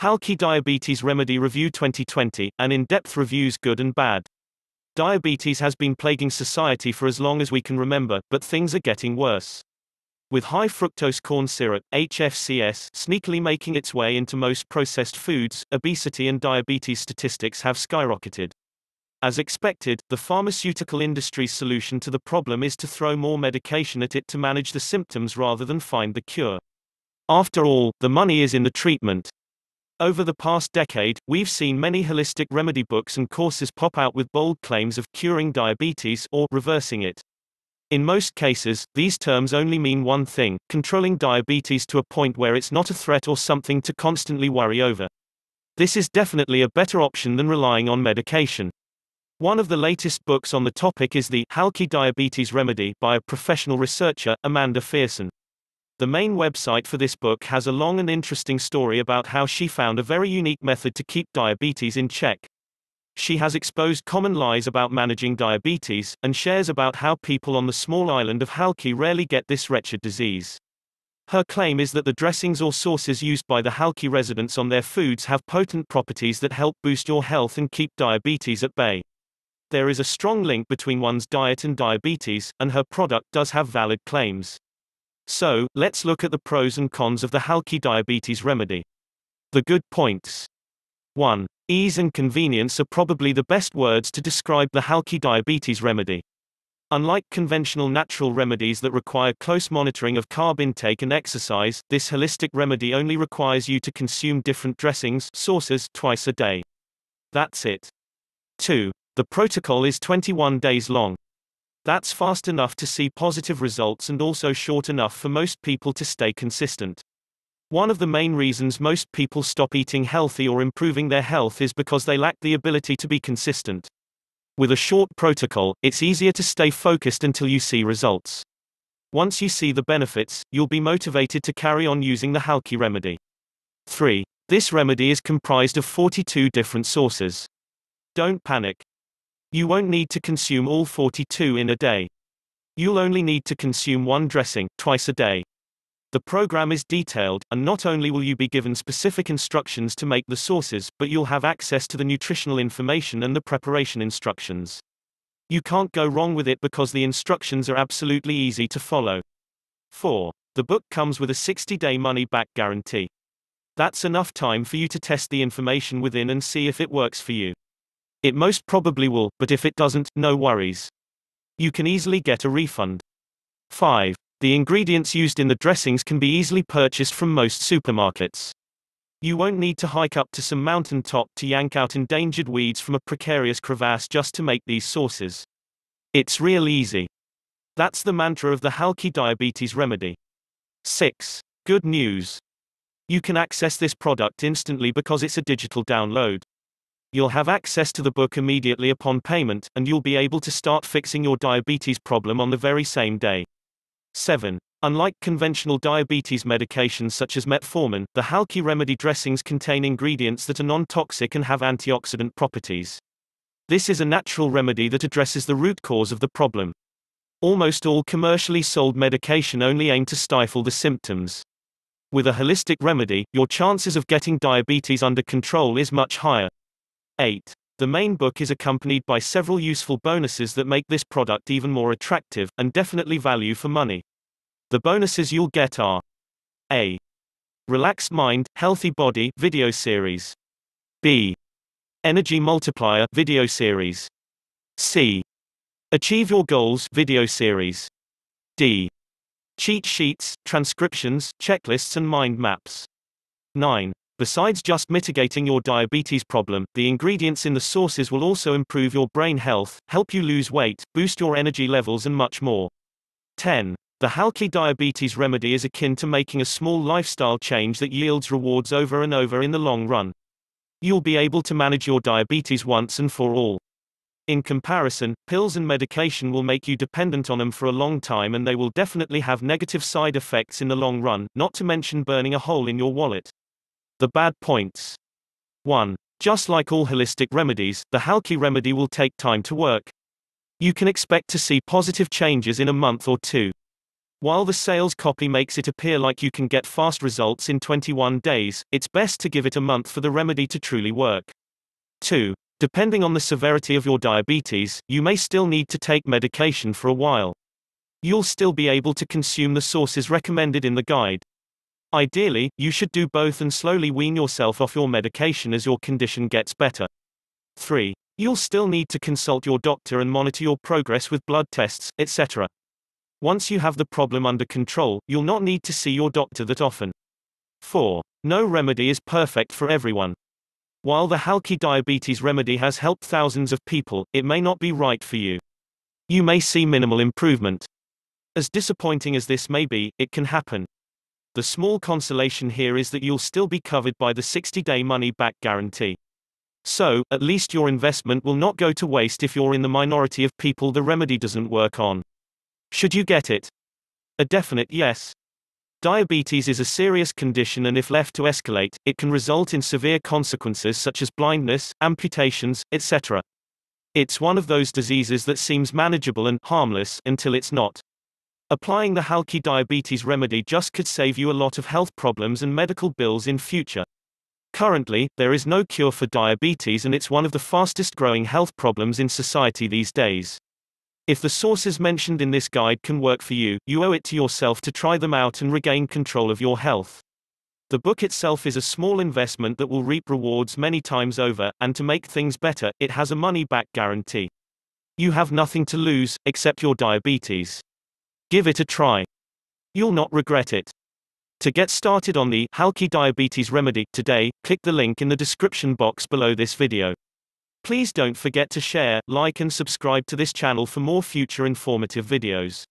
Halki Diabetes Remedy Review 2020, an in-depth reviews good and bad. Diabetes has been plaguing society for as long as we can remember, but things are getting worse. With high fructose corn syrup, HFCS, sneakily making its way into most processed foods, obesity and diabetes statistics have skyrocketed. As expected, the pharmaceutical industry's solution to the problem is to throw more medication at it to manage the symptoms rather than find the cure. After all, the money is in the treatment, over the past decade, we've seen many holistic remedy books and courses pop out with bold claims of curing diabetes or reversing it. In most cases, these terms only mean one thing controlling diabetes to a point where it's not a threat or something to constantly worry over. This is definitely a better option than relying on medication. One of the latest books on the topic is the Halki Diabetes Remedy by a professional researcher, Amanda Fearson. The main website for this book has a long and interesting story about how she found a very unique method to keep diabetes in check. She has exposed common lies about managing diabetes, and shares about how people on the small island of Halki rarely get this wretched disease. Her claim is that the dressings or sauces used by the Halki residents on their foods have potent properties that help boost your health and keep diabetes at bay. There is a strong link between one's diet and diabetes, and her product does have valid claims. So, let's look at the pros and cons of the Halki diabetes remedy. The good points. 1. Ease and convenience are probably the best words to describe the Halki diabetes remedy. Unlike conventional natural remedies that require close monitoring of carb intake and exercise, this holistic remedy only requires you to consume different dressings sauces twice a day. That's it. 2. The protocol is 21 days long. That's fast enough to see positive results and also short enough for most people to stay consistent. One of the main reasons most people stop eating healthy or improving their health is because they lack the ability to be consistent. With a short protocol, it's easier to stay focused until you see results. Once you see the benefits, you'll be motivated to carry on using the Halki remedy. 3. This remedy is comprised of 42 different sources. Don't panic. You won't need to consume all 42 in a day. You'll only need to consume one dressing, twice a day. The program is detailed, and not only will you be given specific instructions to make the sauces, but you'll have access to the nutritional information and the preparation instructions. You can't go wrong with it because the instructions are absolutely easy to follow. 4. The book comes with a 60 day money back guarantee. That's enough time for you to test the information within and see if it works for you. It most probably will, but if it doesn't, no worries. You can easily get a refund. 5. The ingredients used in the dressings can be easily purchased from most supermarkets. You won't need to hike up to some mountain top to yank out endangered weeds from a precarious crevasse just to make these sauces. It's real easy. That's the mantra of the Halki diabetes remedy. 6. Good news. You can access this product instantly because it's a digital download. You'll have access to the book immediately upon payment, and you'll be able to start fixing your diabetes problem on the very same day. 7. Unlike conventional diabetes medications such as metformin, the Halki remedy dressings contain ingredients that are non-toxic and have antioxidant properties. This is a natural remedy that addresses the root cause of the problem. Almost all commercially sold medication only aim to stifle the symptoms. With a holistic remedy, your chances of getting diabetes under control is much higher. 8. The main book is accompanied by several useful bonuses that make this product even more attractive, and definitely value for money. The bonuses you'll get are A. Relaxed Mind, Healthy Body video series. B. Energy Multiplier video series. C. Achieve Your Goals video series. D. Cheat sheets, transcriptions, checklists and mind maps. 9. Besides just mitigating your diabetes problem, the ingredients in the sauces will also improve your brain health, help you lose weight, boost your energy levels and much more. 10. The Halki diabetes remedy is akin to making a small lifestyle change that yields rewards over and over in the long run. You'll be able to manage your diabetes once and for all. In comparison, pills and medication will make you dependent on them for a long time and they will definitely have negative side effects in the long run, not to mention burning a hole in your wallet. The bad points. 1. Just like all holistic remedies, the Halki remedy will take time to work. You can expect to see positive changes in a month or two. While the sales copy makes it appear like you can get fast results in 21 days, it's best to give it a month for the remedy to truly work. 2. Depending on the severity of your diabetes, you may still need to take medication for a while. You'll still be able to consume the sources recommended in the guide, Ideally, you should do both and slowly wean yourself off your medication as your condition gets better. 3. You'll still need to consult your doctor and monitor your progress with blood tests, etc. Once you have the problem under control, you'll not need to see your doctor that often. 4. No remedy is perfect for everyone. While the Halki diabetes remedy has helped thousands of people, it may not be right for you. You may see minimal improvement. As disappointing as this may be, it can happen. The small consolation here is that you'll still be covered by the 60 day money back guarantee. So, at least your investment will not go to waste if you're in the minority of people the remedy doesn't work on. Should you get it? A definite yes. Diabetes is a serious condition, and if left to escalate, it can result in severe consequences such as blindness, amputations, etc. It's one of those diseases that seems manageable and harmless until it's not. Applying the Halki diabetes remedy just could save you a lot of health problems and medical bills in future. Currently, there is no cure for diabetes and it's one of the fastest growing health problems in society these days. If the sources mentioned in this guide can work for you, you owe it to yourself to try them out and regain control of your health. The book itself is a small investment that will reap rewards many times over, and to make things better, it has a money back guarantee. You have nothing to lose, except your diabetes. Give it a try. You'll not regret it. To get started on the Halki Diabetes Remedy today, click the link in the description box below this video. Please don't forget to share, like and subscribe to this channel for more future informative videos.